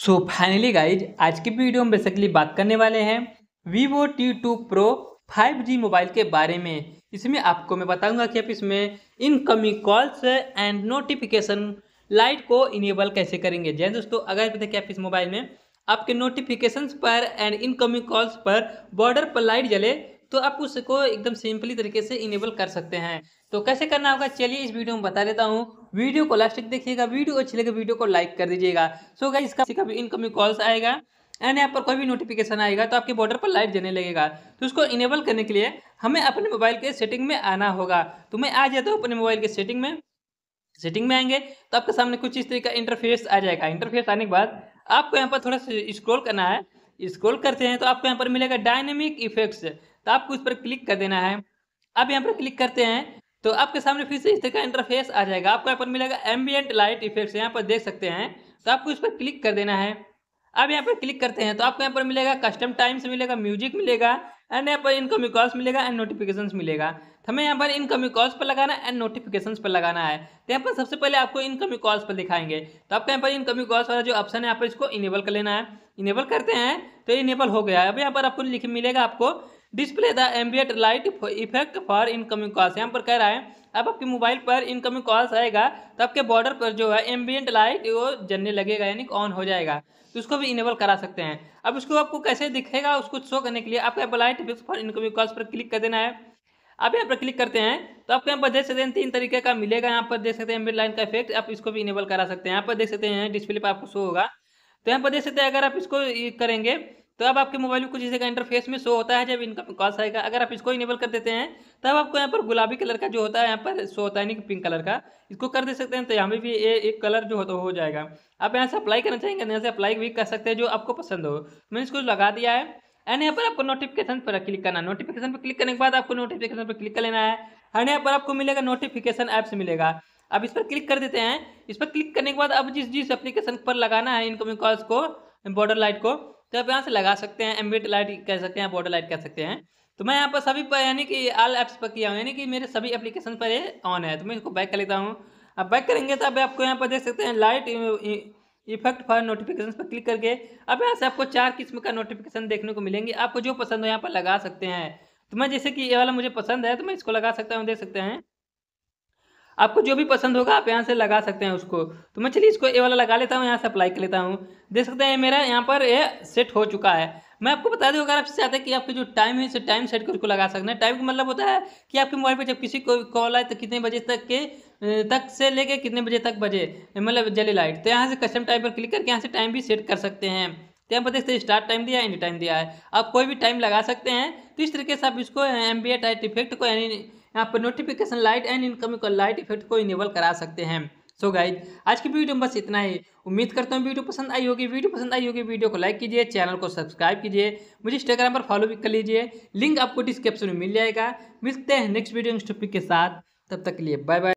so finally guys आज की video में बेसिकली बात करने वाले हैं Vivo T two Pro five G mobile के बारे में इसमें आपको मैं बताऊंगा कि आप इसमें incoming calls and notification light को इनेबल कैसे करेंगे जैसे दोस्तों अगर पता कि आप इस मोबाइल में आपके नोटिफिकेशंस पर एंड इनकमिंग कॉल्स पर बॉर्डर पर लाइट जले तो आप उसको एकदम सिंपली तरीके से इनेबल कर सकते हैं तो कैसे करना होगा चलिए इस वीडियो में बता देता हूँ वीडियो को लास्ट तक देखिएगा वीडियो अच्छी लगे वीडियो को लाइक कर दीजिएगा सो so, इसका भी इनकमिंग कॉल्स आएगा एंड यहाँ पर कोई भी नोटिफिकेशन आएगा तो आपके बॉर्डर पर लाइट जलने लगेगा तो उसको इनेबल करने के लिए हमें अपने मोबाइल के सेटिंग में आना होगा तो मैं आ जाता हूँ अपने मोबाइल के सेटिंग में सेटिंग में आएंगे तो आपके सामने कुछ इस तरीके का इंटरफेस आ जाएगा इंटरफेस आने के बाद आपको यहाँ पर थोड़ा सा स्क्रॉल करना है स्क्रॉल करते हैं तो आपको यहाँ पर मिलेगा डायनेमिक इफेक्ट्स तो आपको इस पर क्लिक कर देना है आप यहाँ पर क्लिक करते हैं तो आपके सामने फिर से इस तरह का इंटरफेस आ जाएगा आपको यहाँ पर मिलेगा एम्बियंट लाइट इफेक्ट्स यहाँ पर देख सकते हैं तो आपको इस पर क्लिक कर देना है अब यहाँ पर क्लिक करते हैं तो आपको यहाँ पर मिलेगा कस्टम टाइम्स मिलेगा म्यूजिक मिलेगा एंड यहाँ पर इनकमिंग कॉल्स मिलेगा एंड नोटिफिकेशन मिलेगा तो हमें यहाँ पर इनकमिंग कॉल्स पर लगाना एंड नोटिफिकेशन पर लगाना है तो यहाँ पर सबसे पहले आपको इनकम कॉल्स पर दिखाएंगे तो आपको यहाँ पर इनकमिंग कॉल्स वाला जो ऑप्शन है यहाँ पर इसको इनेबल कर लेना है इनेबल करते हैं तो इनेबल हो गया है अब यहाँ पर आपको लिख मिलेगा आपको display the ambient light effect for incoming calls यहाँ पर कह रहा है अब आपके मोबाइल पर इनकमिंग कॉल्स आएगा तो आपके बॉर्डर पर जो है एम्बियट लाइट वो जलने लगेगा यानी ऑन हो जाएगा तो उसको भी इनेबल करा सकते हैं अब उसको आपको कैसे दिखेगा उसको शो करने के लिए आपको पर light effect for incoming calls पर क्लिक कर देना है आप यहाँ पर क्लिक करते हैं तो आपको यहाँ पर देख सकते हैं तीन तरीके का मिलेगा यहाँ पर देख सकते हैं एम्बियट लाइट का इफेक्ट आप इसको भी इनेबल करा सकते हैं यहाँ पर देख सकते हैं डिस्प्ले पर आपको शो होगा तो यहाँ पर देख सकते हैं अगर आप इसको करेंगे तो अब आपके मोबाइल में कुछ इसी का इंटरफेस में शो होता है जब इनका कॉल्स आएगा अगर आप इसको इनेबल कर देते हैं तब आपको यहाँ पर गुलाबी कलर का जो होता है यहाँ पर शो होता है कि पिंक कलर का इसको कर दे सकते हैं तो यहाँ पर भी ये एक कलर जो होता तो हो जाएगा आप यहाँ से अप्लाई करना चाहेंगे यहाँ से अप्लाई भी कर सकते हैं जो आपको पसंद हो तो मैंने इसको लगा दिया है एंड यहाँ पर आपको नोटिफिकेशन पर क्लिक करना है नोटिफिकेशन पर क्लिक करने के बाद आपको नोटिफिकेशन पर क्लिक कर लेना है एंड यहाँ पर आपको मिलेगा नोटिफिकेशन ऐप से मिलेगा अब इस पर क्लिक कर देते हैं इस पर क्लिक करने के बाद अब जिस जिस एप्लीकेशन पर लगाना है इनकमिंग कॉल्स को बॉर्डर लाइट को तो आप यहाँ से लगा सकते हैं एम्बिट लाइट कह सकते हैं बॉर्डर लाइट कह सकते हैं तो मैं यहाँ पर सभी पर यानी कि आल ऐप्स पर किया हूँ यानी कि मेरे सभी एप्लीकेशन पर ये ऑन है तो मैं इसको बैक कर लेता हूँ आप बैक करेंगे तो अब आपको यहाँ पर देख सकते हैं लाइट इफेक्ट फॉर नोटिफिकेशन पर क्लिक करके अब यहाँ से आपको चार किस्म का नोटिफिकेशन देखने को मिलेंगे आपको जो पसंद हो यहाँ पर लगा सकते हैं तो मैं जैसे कि ये वाला मुझे पसंद है तो मैं इसको लगा सकता हूँ देख सकते हैं आपको जो भी पसंद होगा आप यहाँ से लगा सकते हैं उसको तो मैं चलिए इसको ए वाला लगा लेता हूँ यहाँ से अप्लाई कर लेता हूँ देख सकते हैं मेरा यहाँ पर ये सेट हो चुका है मैं आपको बता दूँ अगर आप चाहते हैं कि आपके जो टाइम है इसे टाइम सेट करके लगा सकते हैं टाइम का मतलब होता है कि आपके मोबाइल पर जब किसी को कॉल आए तो कितने बजे तक के तक से लेके कितने बजे तक बजे मतलब जली लाइट तो यहाँ से कस्टम टाइम पर क्लिक करके यहाँ से टाइम भी सेट कर सकते हैं तो यहाँ पर देखते हैं स्टार्ट टाइम दिया एंड टाइम दिया है आप कोई भी टाइम लगा सकते हैं तो इस तरीके से आप इसको एम बी इफेक्ट को यहाँ पर नोटिफिकेशन लाइट एंड इनकमिंग को लाइट इफेक्ट को इनेबल करा सकते हैं सो so गाइज आज की वीडियो में बस इतना ही उम्मीद करता हूँ वीडियो पसंद आई होगी वीडियो पसंद आई होगी वीडियो को लाइक कीजिए चैनल को सब्सक्राइब कीजिए मुझे इंस्टाग्राम पर फॉलो भी कर लीजिए लिंक आपको डिस्क्रिप्शन में मिल जाएगा मिलते हैं नेक्स्ट वीडियो टॉपिक के साथ तब तक के लिए बाय बाय